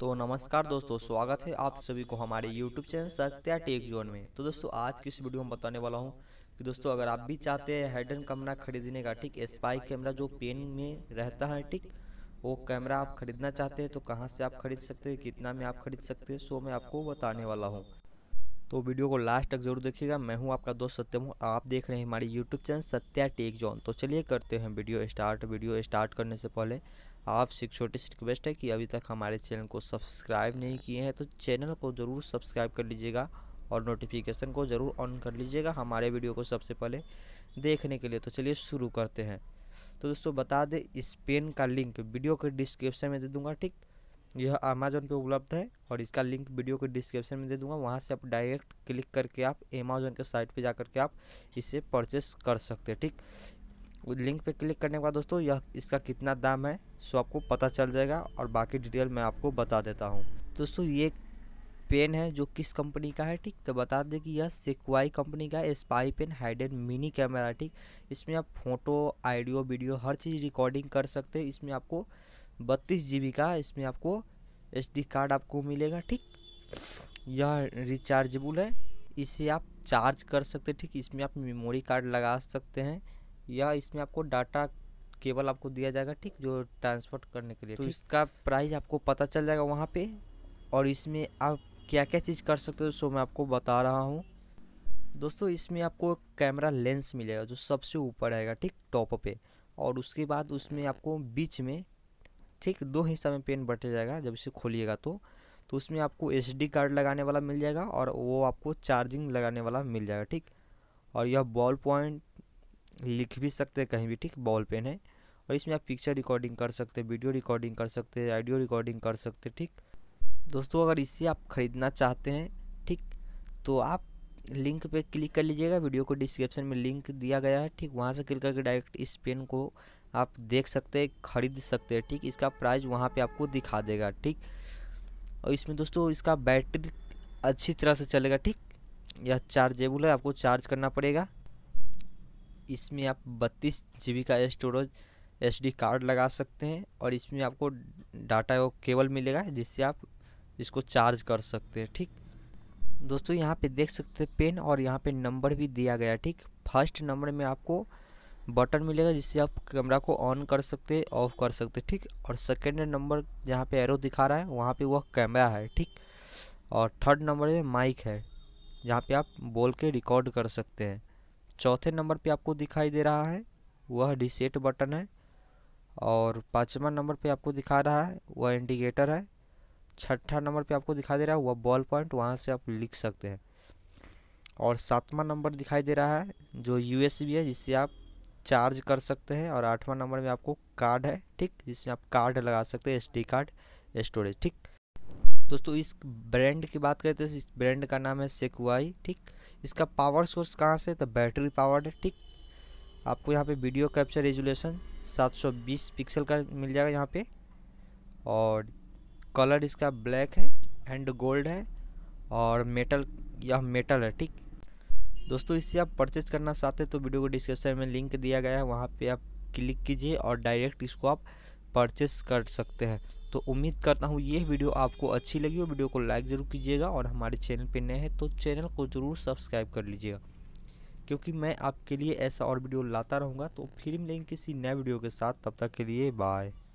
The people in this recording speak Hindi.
तो नमस्कार दोस्तों स्वागत है आप सभी को हमारे YouTube channel Satya tech zone में तो दोस्तों आज की इस वीडियो में बताने वाला हूँ कि दोस्तों अगर आप भी चाहते हैं हेडन कैमरा खरीदने का ठीक स्पाई कैमरा जो पेन में रहता है ठीक वो कैमरा आप खरीदना चाहते हैं तो कहाँ से आप खरीद सकते हैं कितना में आप खरीद सकते हैं सो मैं आपको बताने वाला हूँ तो वीडियो को लास्ट तक जरूर देखिएगा मैं हूँ आपका दोस्त सत्यम हूँ आप देख रहे हैं हमारी YouTube channel Satya tech zone तो चलिए करते हैं वीडियो स्टार्ट वीडियो स्टार्ट करने से पहले आपसे एक छोटी सी रिक्वेस्ट है कि अभी तक हमारे चैनल को सब्सक्राइब नहीं किए हैं तो चैनल को ज़रूर सब्सक्राइब कर लीजिएगा और नोटिफिकेशन को ज़रूर ऑन कर लीजिएगा हमारे वीडियो को सबसे पहले देखने के लिए तो चलिए शुरू करते हैं तो दोस्तों बता दें इस पेन का लिंक वीडियो के डिस्क्रिप्शन में दे दूँगा ठीक यह अमेजोन पे उपलब्ध है और इसका लिंक वीडियो के डिस्क्रिप्शन में दे दूंगा वहाँ से आप डायरेक्ट क्लिक करके आप अमेजोन के साइट पे जा करके आप इसे परचेस कर सकते हैं ठीक लिंक पे क्लिक करने के बाद दोस्तों यह इसका कितना दाम है सो आपको पता चल जाएगा और बाकी डिटेल मैं आपको बता देता हूँ दोस्तों ये पेन है जो किस कंपनी का है ठीक तो बता दें कि यह सिकवाई कंपनी का spy pen hidden mini camera ठीक इसमें आप फोटो आइडियो वीडियो हर चीज़ रिकॉर्डिंग कर सकते हैं इसमें आपको बत्तीस जी का इसमें आपको एस कार्ड आपको मिलेगा ठीक यह रिचार्जेबल है इसे आप चार्ज कर सकते ठीक इसमें आप मेमोरी कार्ड लगा सकते हैं या इसमें आपको डाटा केबल आपको दिया जाएगा ठीक जो ट्रांसपोर्ट करने के लिए तो इसका प्राइस आपको पता चल जाएगा वहाँ पे और इसमें आप क्या क्या चीज़ कर सकते हो सो मैं आपको बता रहा हूँ दोस्तों इसमें आपको कैमरा लेंस मिलेगा जो सबसे ऊपर रहेगा ठीक टॉप पे और उसके बाद उसमें आपको बीच में ठीक दो हिस्सा में पेन बटे जाएगा जब इसे खोलिएगा तो तो उसमें आपको एस कार्ड लगाने वाला मिल जाएगा और वो आपको चार्जिंग लगाने वाला मिल जाएगा ठीक और यह बॉल पॉइंट लिख भी सकते हैं कहीं भी ठीक बॉल पेन है और इसमें आप पिक्चर रिकॉर्डिंग कर सकते वीडियो रिकॉर्डिंग कर सकते ऑडियो रिकॉर्डिंग कर सकते ठीक दोस्तों अगर इससे आप ख़रीदना चाहते हैं ठीक तो आप लिंक पे क्लिक कर लीजिएगा वीडियो को डिस्क्रिप्शन में लिंक दिया गया है ठीक वहाँ से क्लिक करके डायरेक्ट इस पेन को आप देख सकते हैं ख़रीद सकते हैं ठीक इसका प्राइस वहाँ पर आपको दिखा देगा ठीक और इसमें दोस्तों इसका बैटरी अच्छी तरह से चलेगा ठीक यह चार्जेबल है आपको चार्ज करना पड़ेगा इसमें आप बत्तीस जी का स्टोरेज एस कार्ड लगा सकते हैं और इसमें आपको डाटा केबल मिलेगा जिससे आप इसको चार्ज कर सकते हैं ठीक दोस्तों यहाँ पे देख सकते हैं पेन और यहाँ पे नंबर भी दिया गया ठीक फर्स्ट नंबर में आपको बटन मिलेगा जिससे आप कैमरा को ऑन कर सकते हैं ऑफ कर सकते हैं ठीक और सेकेंड नंबर जहाँ पे एरो दिखा रहा है वहाँ पे वह कैमरा है ठीक और थर्ड नंबर में माइक है जहाँ पे आप बोल के रिकॉर्ड कर सकते हैं चौथे नंबर पे आपको दिखाई दे रहा है वह रिसेट बटन है और पाँचवा नंबर पे आपको दिखा रहा है वह इंडिकेटर है छठा नंबर पे आपको दिखा दे रहा है वह बॉल पॉइंट वहाँ से आप लिख सकते हैं और सातवां नंबर दिखाई दे रहा है जो यू है जिससे आप चार्ज कर सकते हैं और आठवां नंबर में आपको कार्ड है ठीक जिसमें आप कार्ड लगा सकते हैं एस कार्ड स्टोरेज ठीक दोस्तों इस ब्रांड की बात करें तो इस ब्रांड का नाम है सेकुआई ठीक इसका पावर सोर्स कहाँ से तो बैटरी पावर्ड है ठीक आपको यहाँ पे वीडियो कैप्चर रेजुलेशन 720 पिक्सल का मिल जाएगा यहाँ पे और कलर इसका ब्लैक है एंड गोल्ड है और मेटल यह मेटल है ठीक दोस्तों इससे आप परचेज करना चाहते हैं तो वीडियो को डिस्क्रिप्शन में लिंक दिया गया है वहाँ पर आप क्लिक कीजिए और डायरेक्ट इसको आप परचेस कर सकते हैं तो उम्मीद करता हूँ ये वीडियो आपको अच्छी लगी हो वीडियो को लाइक ज़रूर कीजिएगा और हमारे चैनल पर नए हैं तो चैनल को ज़रूर सब्सक्राइब कर लीजिएगा क्योंकि मैं आपके लिए ऐसा और वीडियो लाता रहूँगा तो फिर मिलेंगे किसी नए वीडियो के साथ तब तक के लिए बाय